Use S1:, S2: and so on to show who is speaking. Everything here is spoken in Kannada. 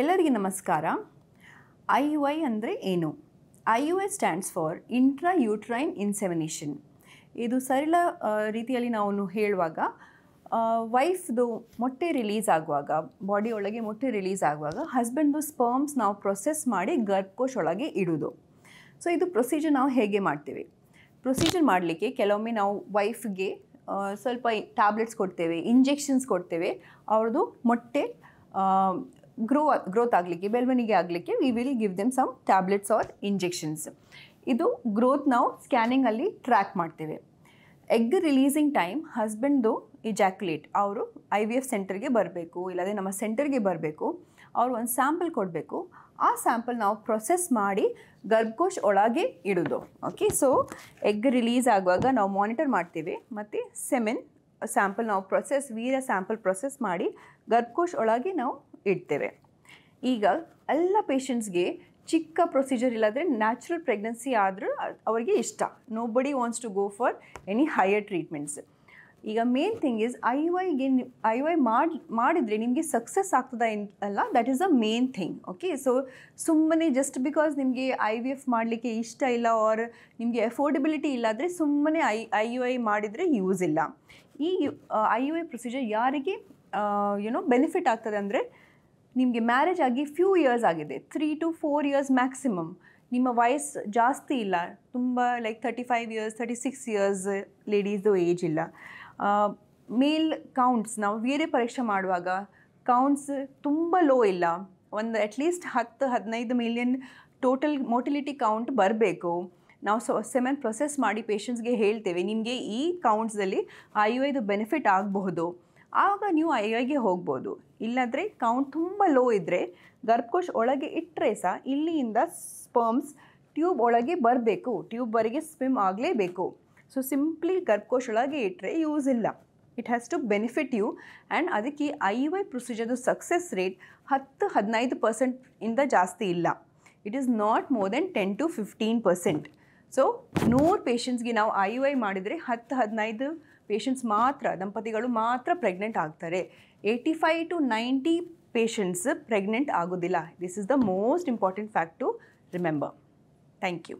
S1: ಎಲ್ಲರಿಗೆ ನಮಸ್ಕಾರ ಐ ಯು ಐ ಅಂದರೆ ಏನು I U I stands for intrauterine insemination ಇದು ಸರಳ ರೀತಿಯಲ್ಲಿ ನಾವು ಹೇಳುವಾಗ ವೈಫ್ದು ಮೊಟ್ಟೆ ರಿಲೀಸ್ ಆಗುವಾಗ ಬಾಡಿ ಒಳಗೆ ಮೊಟ್ಟೆ ರಿಲೀಸ್ ಆಗುವಾಗ ಹಸ್ಬೆಂಡ್ದು ಸ್ಪರ್ಮ್ಸ್ ನಾವು ಪ್ರೊಸೆಸ್ ಮಾಡಿ ಗರ್ಭಕೋಶ್ ಒಳಗೆ ಇಡೋದು ಸೊ ಇದು ಪ್ರೊಸೀಜರ್ ನಾವು ಹೇಗೆ ಮಾಡ್ತೇವೆ ಪ್ರೊಸೀಜರ್ ಮಾಡಲಿಕ್ಕೆ ಕೆಲವೊಮ್ಮೆ ನಾವು ವೈಫ್ಗೆ ಸ್ವಲ್ಪ ಟ್ಯಾಬ್ಲೆಟ್ಸ್ ಕೊಡ್ತೇವೆ ಇಂಜೆಕ್ಷನ್ಸ್ ಕೊಡ್ತೇವೆ ಅವ್ರದ್ದು ಮೊಟ್ಟೆ ಗ್ರೋ ಗ್ರೋತ್ ಆಗಲಿಕ್ಕೆ ಬೆಳವಣಿಗೆ ಆಗಲಿಕ್ಕೆ we will give them some tablets or injections ಇದು ಗ್ರೋತ್ ನಾವು ಸ್ಕ್ಯಾನಿಂಗಲ್ಲಿ ಟ್ರ್ಯಾಕ್ ಮಾಡ್ತೇವೆ ಎಗ್ ರಿಲೀಸಿಂಗ್ ಟೈಮ್ ಹಸ್ಬೆಂಡ್ದು ಇಜಾಕ್ಯುಲೇಟ್ ಅವರು ಐ ವಿ ಎಫ್ ಸೆಂಟರ್ಗೆ ಬರಬೇಕು ಇಲ್ಲದೆ ನಮ್ಮ ಸೆಂಟರ್ಗೆ ಬರಬೇಕು ಅವ್ರು ಒಂದು ಸ್ಯಾಂಪಲ್ ಕೊಡಬೇಕು ಆ ಸ್ಯಾಂಪಲ್ ನಾವು ಪ್ರೊಸೆಸ್ ಮಾಡಿ ಗರ್ಭಕೋಶ್ ಒಳಗೆ ಇಡೋದು ಓಕೆ ಸೊ ಎಗ್ ರಿಲೀಸ್ ಆಗುವಾಗ ನಾವು ಮಾನಿಟರ್ ಮಾಡ್ತೀವಿ ಮತ್ತು ಸೆಮೆನ್ ಸ್ಯಾಂಪಲ್ ನಾವು ಪ್ರೊಸೆಸ್ ವೀರ ಸ್ಯಾಂಪಲ್ ಪ್ರೊಸೆಸ್ ಮಾಡಿ ಗರ್ಭಕೋಶ್ ಒಳಗೆ ನಾವು ಇಡ್ತೇವೆ ಈಗ ಎಲ್ಲ ಪೇಷಂಟ್ಸ್ಗೆ ಚಿಕ್ಕ ಪ್ರೊಸೀಜರ್ ಇಲ್ಲಾದರೆ ನ್ಯಾಚುರಲ್ ಪ್ರೆಗ್ನೆನ್ಸಿ ಆದರೂ ಅವರಿಗೆ ಇಷ್ಟ nobody wants to go for any higher treatments ಈಗ ಮೇನ್ ಥಿಂಗ್ ಇಸ್ ಐ ವೈಗೆ ಐ ವೈ ಮಾಡಿ ಮಾಡಿದರೆ ನಿಮಗೆ ಸಕ್ಸಸ್ ಆಗ್ತದ ಅಲ್ಲ that is a main thing okay so ಸುಮ್ಮನೆ ಜಸ್ಟ್ ಬಿಕಾಸ್ ನಿಮಗೆ ಐ ವಿ ಎಫ್ ಮಾಡಲಿಕ್ಕೆ ಇಷ್ಟ ಇಲ್ಲ ಆರ್ ನಿಮಗೆ ಅಫೋರ್ಡೆಬಿಲಿಟಿ ಇಲ್ಲಾದರೆ ಸುಮ್ಮನೆ ಐ ಐ ವೈ ಮಾಡಿದರೆ ಯೂಸ್ ಇಲ್ಲ ಈ ಐ ವೈ ಐ ಪ್ರೊಸೀಜರ್ ಯಾರಿಗೆ ಯುನೋ ಬೆನಿಫಿಟ್ ಆಗ್ತದೆ ಅಂದರೆ ನಿಮಗೆ ಮ್ಯಾರೇಜ್ ಆಗಿ ಫ್ಯೂ ಇಯರ್ಸ್ ಆಗಿದೆ three to four years maximum ನಿಮ್ಮ ವಯಸ್ ಜಾಸ್ತಿ ಇಲ್ಲ ತುಂಬ like thirty five years thirty six years ಲೇಡೀಸ್ದು ಏಜ್ ಇಲ್ಲ ಮೇಲ್ ಕೌಂಟ್ಸ್ ನಾವು ಬೇರೆ ಪರೀಕ್ಷೆ ಮಾಡುವಾಗ ಕೌಂಟ್ಸ್ ತುಂಬ ಲೋ ಇಲ್ಲ ಒಂದು ಅಟ್ಲೀಸ್ಟ್ ಹತ್ತು ಹದಿನೈದು ಮಿಲಿಯನ್ ಟೋಟಲ್ ಮೋಟಿಲಿಟಿ ಕೌಂಟ್ ಬರಬೇಕು ನಾವು ಸೊ ಸೆಮೆನ್ ಪ್ರೊಸೆಸ್ ಮಾಡಿ ಪೇಷಂಟ್ಸ್ಗೆ ಹೇಳ್ತೇವೆ ನಿಮಗೆ ಈ ಕೌಂಟ್ಸಲ್ಲಿ ಐ ಐದು ಬೆನಿಫಿಟ್ ಆಗಬಹುದು ಆಗ ನೀವು ಐ ಐಗೆ ಹೋಗ್ಬೋದು ಇಲ್ಲಾಂದರೆ ಕೌಂಟ್ ತುಂಬ ಲೋ ಇದ್ದರೆ ಗರ್ಭಕೋಶ್ ಒಳಗೆ ಇಟ್ಟರೆ ಸಹ ಇಲ್ಲಿಯಿಂದ ಸ್ಪರ್ಮ್ಸ್ ಟ್ಯೂಬ್ ಒಳಗೆ ಬರಬೇಕು ಟ್ಯೂಬ್ವರೆಗೆ ಸ್ವಿಮ್ ಆಗಲೇಬೇಕು ಸೊ ಸಿಂಪ್ಲಿ ಗರ್ಭಕೋಶ್ ಒಳಗೆ ಇಟ್ಟರೆ ಯೂಸ್ ಇಲ್ಲ it has to benefit you and ಅದಕ್ಕೆ ಐ ವೈ ಪ್ರೊಸೀಜರ್ದು ಸಕ್ಸಸ್ ರೇಟ್ ಹತ್ತು ಹದಿನೈದು ಪರ್ಸೆಂಟ್ ಇಂದ ಜಾಸ್ತಿ ಇಲ್ಲ it is not more than ten to fifteen percent so ನೂರು ಪೇಷಂಟ್ಸ್ಗೆ ನಾವು ಐ ವೈ ಮಾಡಿದರೆ ಹತ್ತು ಹದಿನೈದು ಪೇಷಂಟ್ಸ್ ಮಾತ್ರ ದಂಪತಿಗಳು ಮಾತ್ರ ಪ್ರೆಗ್ನೆಂಟ್ ಆಗ್ತಾರೆ eighty five to ninety patients pregnant ಆಗೋದಿಲ್ಲ this is the most important fact to remember thank you